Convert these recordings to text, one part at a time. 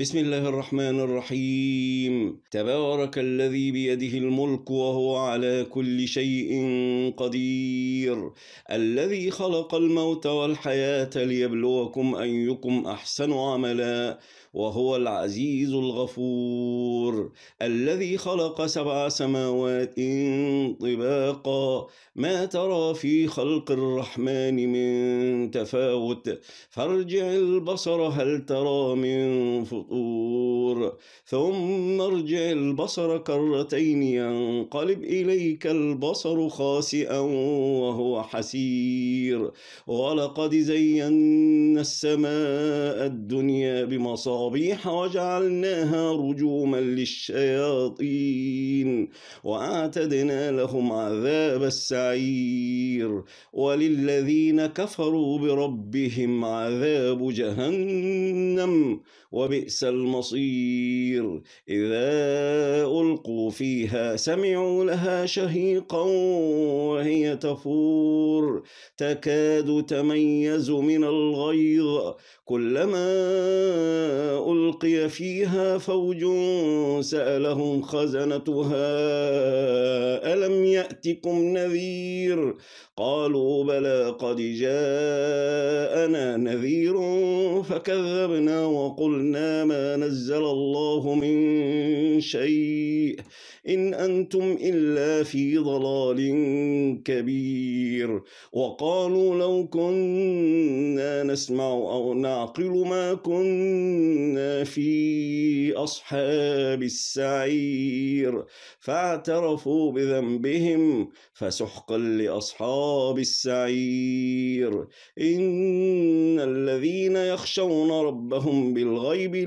بسم الله الرحمن الرحيم تبارك الذي بيده الملك وهو على كل شيء قدير الذي خلق الموت والحياة ليبلوكم أيكم أحسن عملا وهو العزيز الغفور الذي خلق سبع سماوات طباقا ما ترى في خلق الرحمن من تفاوت فارجع البصر هل ترى من فطور الفطور ثم ارجع البصر كرتين ينقلب إليك البصر خاسئا وهو حسير ولقد زينا السماء الدنيا بمصابيح وجعلناها رجوما للشياطين وأعتدنا لهم عذاب السعير وللذين كفروا بربهم عذاب جهنم وبئس بئس المصير إذا ألقوا فيها سمعوا لها شهيقا وهي تفور تكاد تميز من الغيظ كلما ألقي فيها فوج سألهم خزنتها ألم يأتكم نذير قالوا بلى قد جاءنا نذير فكذبنا وقلنا ما نزل الله من شيء إن أنتم إلا في ضلال كبير وقالوا لو كنا نسمع أو نعقل ما كنا في أصحاب السعير فاعترفوا بذنبهم فسحقا لأصحاب السعير إن الذين يخشون ربهم بالغيب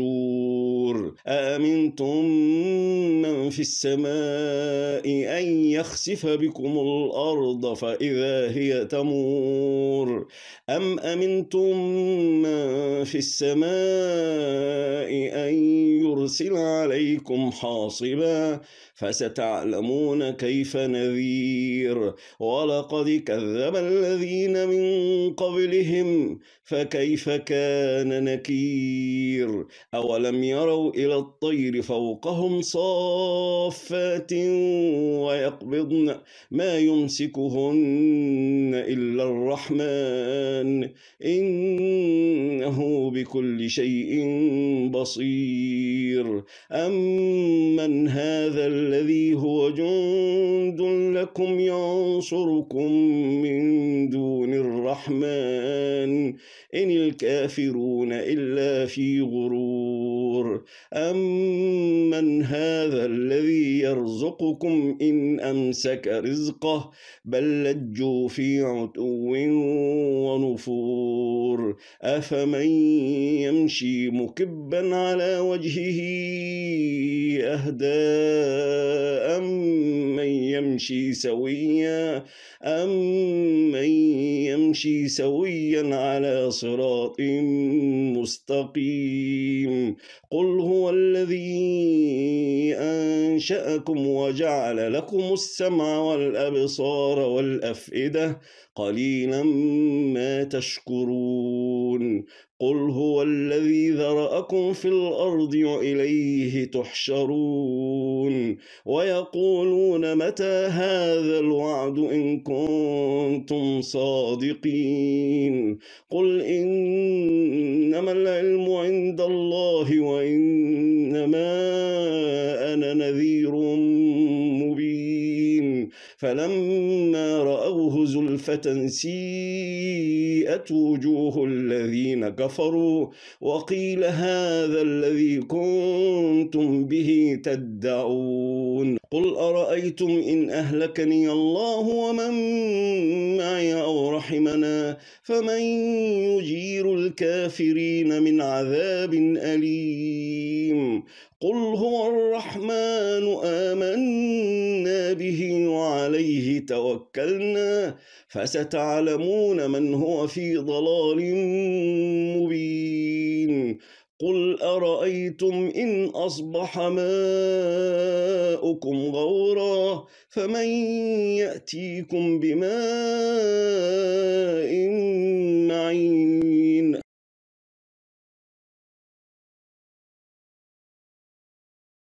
النشور أأمنتم من في السماء أن يخسف بكم الأرض فإذا هي تمور أم أمنتم من في السماء أن يرسل عليكم حاصبا فستعلمون كيف نذير ولقد كذب الذين من قبلهم فكيف كان نكير أولم يروا إلى الطير فوقهم صافات ويقبضن ما يمسكهن إلا الرحمن إنه بكل شيء بصير أمن هذا الذي هو جند لكم ينصركم من دون الرحمن إن الكافرون إلا في غرور الغفور أمن هذا الذي يرزقكم إن أمسك رزقه بل لجوا في عتو ونفور أفمن يمشي مكبا على وجهه أهداه يمشي سويا أمن يمشي سويا على صراط مستقيم قل هو الذي أنشأكم وجعل لكم السمع والأبصار والأفئدة قليلا ما تشكرون قل هو الذي ذرأكم في الأرض وإليه تحشرون ويقولون متى هذا الوعد إن كنتم صادقين قل إنما العلم عند الله وإنما أنا نذير مبين فلما رأوه زلفة سيئت وجوه الذين كفروا وقيل هذا الذي كنتم به تدعون قل أرأيتم إن أهلكني الله ومن معي أو رحمنا فمن يجير الكافرين من عذاب أليم قل هو الرحمن آمنا به وعليه توكلنا فستعلمون من هو في ضلال قل أرأيتم إن أصبح ماؤكم غورا فمن يأتيكم بماء معين